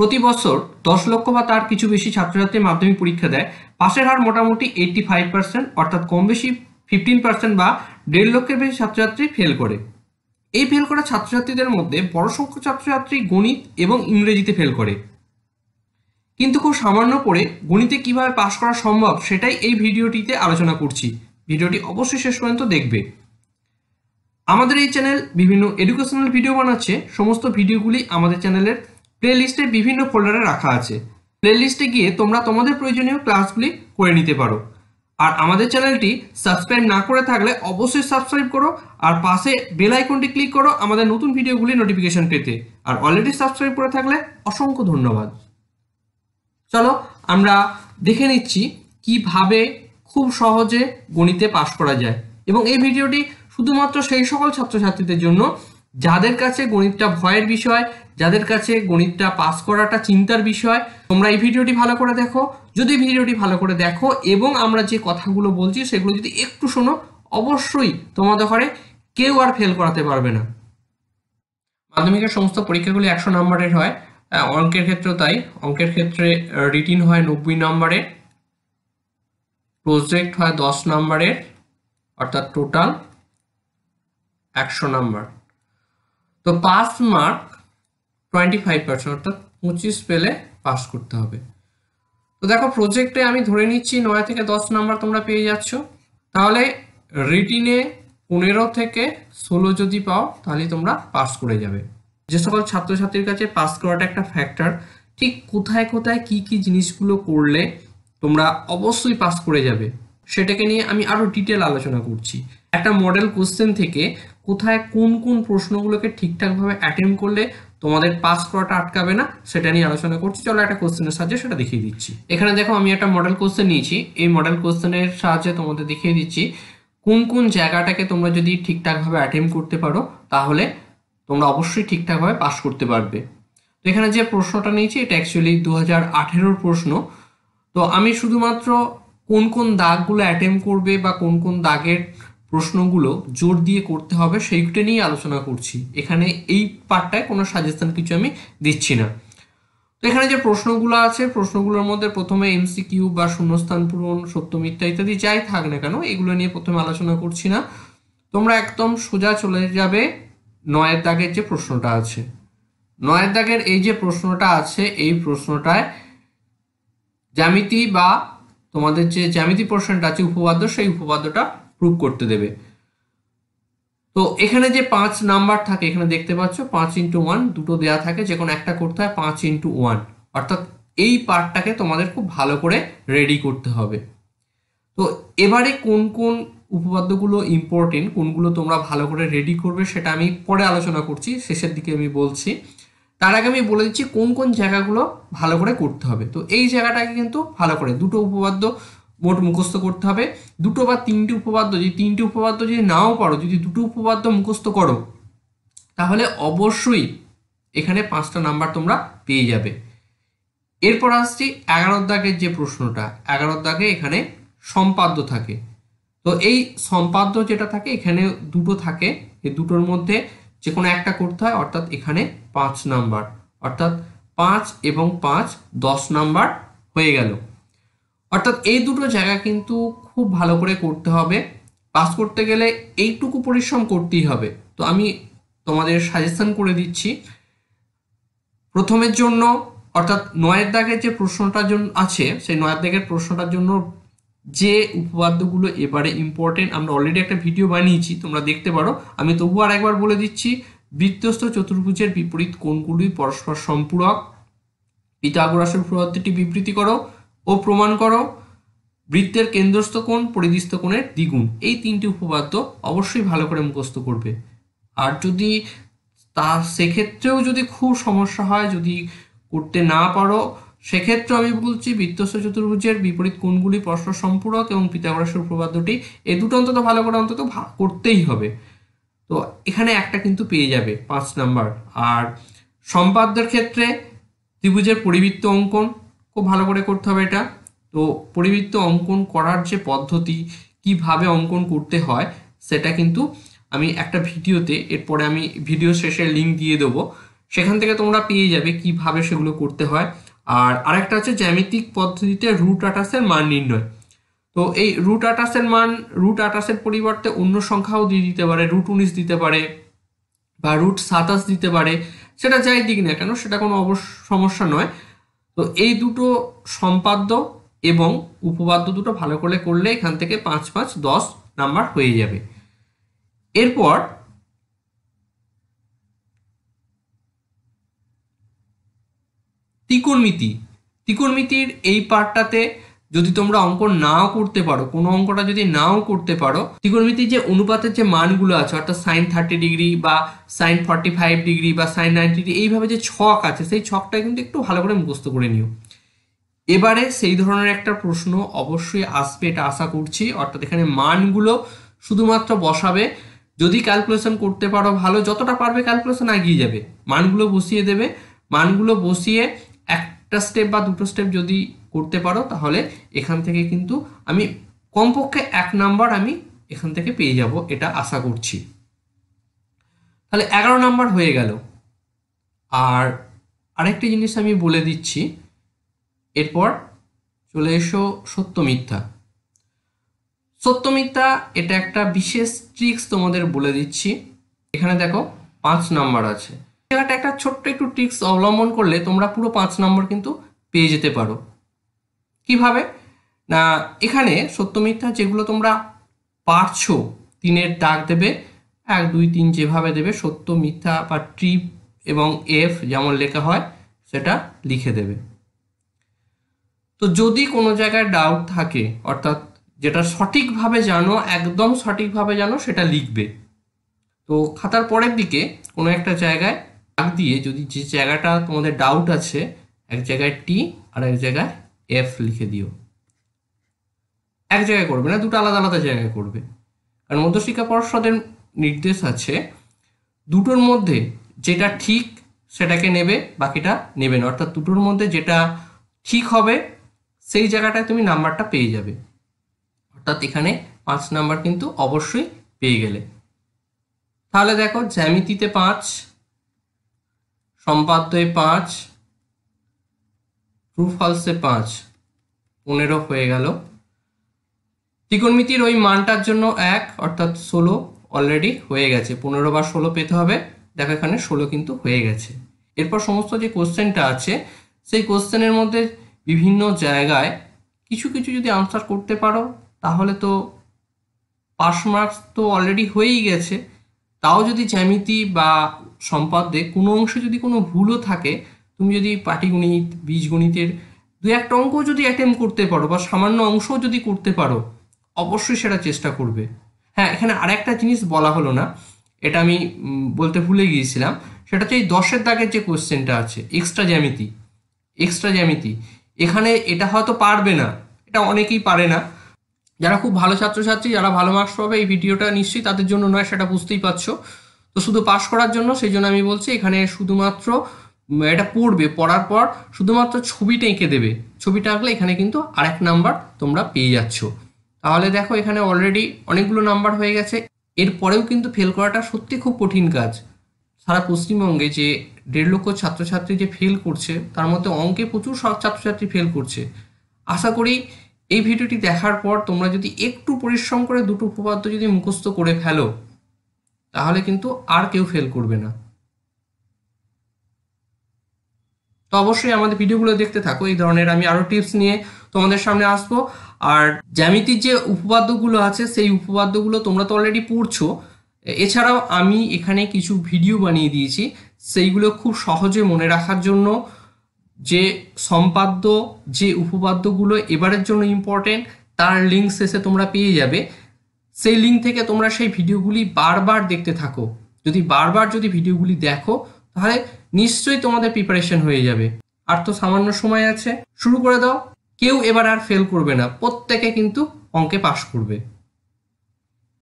প্রতি বছর দশ লক্ষ বা তার কিছু বেশি ছাত্রছাত্রী মাধ্যমিক পরীক্ষা দেয় পাশের হার মোটামুটি এইটটি ফাইভ পার্সেন্ট অর্থাৎ কম বেশি ফিফটিন পার্সেন্ট বা দেড় লক্ষের বেশি ছাত্রছাত্রী ফেল করে এই ফেল করা ছাত্রছাত্রীদের মধ্যে বড় সংখ্যক ছাত্রছাত্রী গণিত এবং ইংরেজিতে ফেল করে কিন্তু খুব সামান্য পড়ে গণিতে কিভাবে পাশ করা সম্ভব সেটাই এই ভিডিওটিতে আলোচনা করছি ভিডিওটি অবশ্যই শেষ পর্যন্ত দেখবে আমাদের এই চ্যানেল বিভিন্ন এডুকেশনাল ভিডিও বানাচ্ছে সমস্ত ভিডিওগুলি আমাদের চ্যানেলের প্লেলিস্টে বিভিন্ন ফোল্ডারে রাখা আছে প্লেলিস্টে গিয়ে তোমরা তোমাদের প্রয়োজনীয় ক্লাসগুলি করে নিতে পারো আর আমাদের চ্যানেলটি সাবস্ক্রাইব না করে থাকলে অবশ্যই সাবস্ক্রাইব করো আর পাশে বেল আইকনটি ক্লিক করো আমাদের নতুন ভিডিওগুলি নোটিফিকেশন পেতে আর অলরেডি সাবস্ক্রাইব করে থাকলে অসংখ্য ধন্যবাদ চলো আমরা দেখে নিচ্ছি কিভাবে খুব সহজে গণিতে পাশ করা যায় এবং এই ভিডিওটি শুধুমাত্র সেই সকল ছাত্রছাত্রীদের জন্য যাদের কাছে গণিতটা ভয়ের বিষয় যাদের কাছে গণিতটা পাস করাটা চিন্তার বিষয় তোমরা এই ভিডিওটি ভালো করে দেখো যদি ভিডিওটি ভালো করে দেখো এবং আমরা যে কথাগুলো বলছি সেগুলো যদি একটু শোনো অবশ্যই তোমাদের ঘরে কেউ আর ফেল করাতে পারবে না মাধ্যমিকের সমস্ত পরীক্ষাগুলি একশো নম্বরের হয় অঙ্কের ক্ষেত্রেও তাই অঙ্কের ক্ষেত্রে রিটিন হয় নব্বই নম্বরের প্রজেক্ট হয় দশ নম্বরের অর্থাৎ টোটাল একশো নাম্বার তো pass mark twenty five percent অর্থাৎ পঁচিশ পেলে পাস করতে হবে তো দেখো প্রজেক্টে আমি ধরে নিচ্ছি নয় থেকে দশ নাম্বার তোমরা পেয়ে যাচ্ছ তাহলে রিটিনে পনেরো থেকে ষোলো যদি পাও তাহলে তোমরা পাস করে যাবে যে সকল ছাত্রছাত্রীর কাছে পাস করাটা একটা ফ্যাক্টর ঠিক কোথায় কোথায় কি কি জিনিসগুলো করলে তোমরা অবশ্যই পাস করে যাবে সেটাকে নিয়ে আমি আরও ডিটেল আলোচনা করছি একটা মডেল কোশ্চেন থেকে কোথায় কোন কোন প্রশ্নগুলোকে ঠিকঠাকভাবে অ্যাটেম্প করলে তোমাদের পাস করাটা আটকাবে না সেটা নিয়ে আলোচনা করছি চলো একটা কোশ্চেনের সাহায্যে সেটা দেখিয়ে দিচ্ছি এখানে দেখো আমি একটা মডেল কোশ্চেন নিয়েছি এই মডেল কোশ্চেনের সাহায্যে তোমাদের দেখিয়ে দিচ্ছি কোন কোন জায়গাটাকে তোমরা যদি ঠিকঠাকভাবে অ্যাটেম্প করতে পারো তাহলে তোমরা অবশ্যই ঠিকঠাকভাবে পাস করতে পারবে তো এখানে যে প্রশ্নটা নিয়েছি এটা অ্যাকচুয়ালি দু হাজার প্রশ্ন তো আমি শুধুমাত্র কোন কোন দাগগুলো অ্যাটেম্প করবে বা কোন কোন দাগের প্রশ্নগুলো জোর দিয়ে করতে হবে সেইটা নিয়েই আলোচনা করছি এখানে এই পার্টটায় কোনো সাজেশন কিছু আমি দিচ্ছি না তো এখানে যে প্রশ্নগুলো আছে প্রশ্নগুলোর মধ্যে প্রথমে এমসিকিউ বা শূন্যস্থান পূরণ মিথ্যা ইত্যাদি যাই থাক না কেন এগুলো নিয়ে প্রথমে আলোচনা করছি না তোমরা একদম সোজা চলে যাবে নয়ের দাগের যে প্রশ্নটা আছে নয়ের দাগের এই যে প্রশ্নটা আছে এই প্রশ্নটায় জ্যামিতি বা তোমাদের যে জ্যামিতি পোর্শনটা আছে উপপাদ্য সেই উপপাদ্যটা প্রুভ করতে দেবে তো এখানে যে পাঁচ নাম্বার থাকে এখানে দেখতে পাচ্ছ পাঁচ ইন্টু ওয়ান দুটো দেওয়া থাকে যে কোনো একটা করতে হয় পাঁচ ইন্টু ওয়ান অর্থাৎ এই পার্টটাকে তোমাদের খুব ভালো করে রেডি করতে হবে তো এবারে কোন কোন উপপাদ্যগুলো ইম্পর্টেন্ট কোনগুলো তোমরা ভালো করে রেডি করবে সেটা আমি পরে আলোচনা করছি শেষের দিকে আমি বলছি তার আগে আমি বলে দিচ্ছি কোন কোন জায়গাগুলো ভালো করে করতে হবে তো এই জায়গাটাকে কিন্তু ভালো করে দুটো উপপাদ্য মোট মুখস্থ করতে হবে দুটো বা তিনটি উপপাদ্য যদি তিনটি উপপাদ্য যদি নাও পারো যদি দুটো উপপাদ্য মুখস্থ করো তাহলে অবশ্যই এখানে পাঁচটা নাম্বার তোমরা পেয়ে যাবে এরপর আসছি এগারো দাগের যে প্রশ্নটা এগারো দাগে এখানে সম্পাদ্য থাকে তো এই সম্পাদ্য যেটা থাকে এখানে দুটো থাকে এই দুটোর মধ্যে যে কোনো একটা করতে হয় অর্থাৎ এখানে পাঁচ নাম্বার অর্থাৎ পাঁচ এবং পাঁচ দশ নাম্বার হয়ে গেল অর্থাৎ এই দুটো জায়গা কিন্তু খুব ভালো করে করতে হবে পাস করতে গেলে এইটুকু পরিশ্রম করতেই হবে তো আমি তোমাদের সাজেশন করে দিচ্ছি প্রথমের জন্য অর্থাৎ নয়ের দাগের যে প্রশ্নটার জন্য আছে সেই নয়ের দাগের প্রশ্নটার জন্য যে উপপাদ্যগুলো এবারে ইম্পর্টেন্ট আমরা অলরেডি একটা ভিডিও বানিয়েছি তোমরা দেখতে পারো আমি তবু আর একবার বলে দিচ্ছি বৃত্তস্থ চতুর্ভুজের বিপরীত কোণগুলি পরস্পর সম্পূরক পিতাগোরাসের উপপাদ্যটি বিবৃতি করো ও প্রমাণ করো বৃত্তের কেন্দ্রস্থ কোণ পরিদৃষ্ট কোণের দ্বিগুণ এই তিনটি উপপাদ্য অবশ্যই ভালো করে মুখস্থ করবে আর যদি তা সেক্ষেত্রেও যদি খুব সমস্যা হয় যদি করতে না পারো সেক্ষেত্রে আমি বলছি বৃত্তস্থ চতুর্ভুজের বিপরীত কোণগুলি প্রশ্ন সম্পূরক এবং পিতাগরাসের উপপাদ্যটি এ দুটো অন্তত ভালো করে অন্তত করতেই হবে তো এখানে একটা কিন্তু পেয়ে যাবে পাঁচ নাম্বার আর সম্পাদ্যের ক্ষেত্রে ত্রিভুজের পরিবৃত্ত অঙ্কন খুব ভালো করে করতে হবে এটা তো পরিবৃত্ত অঙ্কন করার যে পদ্ধতি কিভাবে অঙ্কন করতে হয় সেটা কিন্তু আমি একটা ভিডিওতে এরপরে আমি ভিডিও শেষে লিঙ্ক দিয়ে দেবো সেখান থেকে তোমরা পেয়ে যাবে কিভাবে সেগুলো করতে হয় আর আরেকটা হচ্ছে জ্যামিতিক পদ্ধতিতে রুট আটাশের মান নির্ণয় তো এই রুট আটাশের মান রুট আটাশের পরিবর্তে অন্য সংখ্যাও দিয়ে দিতে পারে রুট উনিশ দিতে পারে বা রুট সাতাশ দিতে পারে সেটা যাই দিক না কেন সেটা কোনো অবশ্য সমস্যা নয় তো এই দুটো সম্পাদ্য এবং উপপাদ্য দুটো ভালো করে করলে এখান থেকে পাঁচ পাঁচ দশ নাম্বার হয়ে যাবে এরপর ত্রিকোণমিতি ত্রিকোণমিতির এই পার্টটাতে যদি তোমরা অঙ্ক নাও করতে পারো কোনো অঙ্কটা যদি নাও করতে পারো ত্রিকোণমিতির যে অনুপাতের যে মানগুলো আছে অর্থাৎ সাইন থার্টি ডিগ্রি বা সাইন ফর্টি ফাইভ ডিগ্রি বা সাইন নাইনটি ডিগ্রি এইভাবে যে ছক আছে সেই ছকটা কিন্তু একটু ভালো করে মুখস্থ করে নিও এবারে সেই ধরনের একটা প্রশ্ন অবশ্যই আসবে এটা আশা করছি অর্থাৎ এখানে মানগুলো শুধুমাত্র বসাবে যদি ক্যালকুলেশন করতে পারো ভালো যতটা পারবে ক্যালকুলেশন এগিয়ে যাবে মানগুলো বসিয়ে দেবে মানগুলো বসিয়ে একটা স্টেপ বা দুটো স্টেপ যদি করতে পারো তাহলে এখান থেকে কিন্তু আমি কমপক্ষে এক নাম্বার আমি এখান থেকে পেয়ে যাব এটা আশা করছি তাহলে এগারো নাম্বার হয়ে গেল আর আরেকটি জিনিস আমি বলে দিচ্ছি এরপর চলে এসো সত্য মিথ্যা সত্য মিথ্যা এটা একটা বিশেষ ট্রিক্স তোমাদের বলে দিচ্ছি এখানে দেখো পাঁচ নাম্বার আছে জায়গাটা একটা ছোট্ট একটু ট্রিক্স অবলম্বন করলে তোমরা পুরো পাঁচ নম্বর কিন্তু পেয়ে যেতে পারো কিভাবে না এখানে সত্য মিথ্যা যেগুলো তোমরা পারছো তিনের ডাক দেবে এক দুই তিন যেভাবে দেবে সত্য মিথ্যা বা ট্রিপ এবং এফ যেমন লেখা হয় সেটা লিখে দেবে তো যদি কোনো জায়গায় ডাউট থাকে অর্থাৎ যেটা সঠিকভাবে জানো একদম সঠিকভাবে জানো সেটা লিখবে তো খাতার পরের দিকে কোনো একটা জায়গায় ভাগ দিয়ে যদি যে জায়গাটা তোমাদের ডাউট আছে এক জায়গায় টি আর এক জায়গায় এফ লিখে দিও এক জায়গায় করবে না দুটো আলাদা আলাদা জায়গায় করবে কারণ মধ্যশিক্ষা পর্ষদের নির্দেশ আছে দুটোর মধ্যে যেটা ঠিক সেটাকে নেবে বাকিটা নেবে না অর্থাৎ দুটোর মধ্যে যেটা ঠিক হবে সেই জায়গাটায় তুমি নাম্বারটা পেয়ে যাবে অর্থাৎ এখানে পাঁচ নাম্বার কিন্তু অবশ্যই পেয়ে গেলে তাহলে দেখো জ্যামিতিতে পাঁচ সম্পাদ্যে পাঁচ ট্রু ফলসে পাঁচ পনেরো হয়ে গেল ত্রিকোণমিতির ওই মানটার জন্য এক অর্থাৎ ষোলো অলরেডি হয়ে গেছে পনেরো বা ষোলো পেতে হবে দেখো এখানে ষোলো কিন্তু হয়ে গেছে এরপর সমস্ত যে কোশ্চেনটা আছে সেই কোশ্চেনের মধ্যে বিভিন্ন জায়গায় কিছু কিছু যদি আনসার করতে পারো তাহলে তো পাস মার্কস তো অলরেডি হয়েই গেছে তাও যদি জ্যামিতি বা সম্পাদ্যে কোনো অংশে যদি কোনো ভুলও থাকে তুমি যদি পাটিগণিত বীজগণিতের দু একটা অঙ্ক যদি অ্যাটেম্প করতে পারো বা সামান্য অংশও যদি করতে পারো অবশ্যই সেটা চেষ্টা করবে হ্যাঁ এখানে আরেকটা জিনিস বলা হলো না এটা আমি বলতে ভুলে গিয়েছিলাম সেটা হচ্ছে এই দশের দাগের যে কোশ্চেনটা আছে এক্সট্রা জ্যামিতি এক্সট্রা জ্যামিতি এখানে এটা হয়তো পারবে না এটা অনেকেই পারে না যারা খুব ভালো ছাত্রছাত্রী যারা ভালো মার্কস পাবে এই ভিডিওটা নিশ্চয়ই তাদের জন্য নয় সেটা বুঝতেই পারছো তো শুধু পাশ করার জন্য সেই জন্য আমি বলছি এখানে শুধুমাত্র এটা পড়বে পড়ার পর শুধুমাত্র ছবিটা এঁকে দেবে ছবিটা আঁকলে এখানে কিন্তু আরেক নাম্বার তোমরা পেয়ে যাচ্ছ তাহলে দেখো এখানে অলরেডি অনেকগুলো নাম্বার হয়ে গেছে এরপরেও কিন্তু ফেল করাটা সত্যি খুব কঠিন কাজ সারা পশ্চিমবঙ্গে যে দেড় লক্ষ ছাত্রছাত্রী যে ফেল করছে তার মধ্যে অঙ্কে প্রচুর সব ছাত্রছাত্রী ফেল করছে আশা করি এই ভিডিওটি দেখার পর তোমরা যদি একটু পরিশ্রম করে দুটো উপপাদ্য যদি মুখস্থ করে ফেলো তাহলে কিন্তু আর কেউ ফেল করবে না তো অবশ্যই আমাদের ভিডিওগুলো দেখতে থাকো এই ধরনের আমি আরও টিপস নিয়ে তোমাদের সামনে আসবো আর জ্যামিতির যে উপপাদ্যগুলো আছে সেই উপপাদ্যগুলো তোমরা তো অলরেডি পড়ছো এছাড়াও আমি এখানে কিছু ভিডিও বানিয়ে দিয়েছি সেইগুলো খুব সহজে মনে রাখার জন্য যে সম্পাদ্য যে উপপাদ্যগুলো এবারের জন্য ইম্পর্টেন্ট তার লিঙ্ক শেষে তোমরা পেয়ে যাবে সেই লিঙ্ক থেকে তোমরা সেই ভিডিওগুলি বারবার দেখতে থাকো যদি বারবার যদি ভিডিওগুলি দেখো তাহলে নিশ্চয়ই তোমাদের প্রিপারেশন হয়ে যাবে আর তো সামান্য সময় আছে শুরু করে দাও কেউ এবার আর ফেল করবে না প্রত্যেকে কিন্তু অঙ্কে পাশ করবে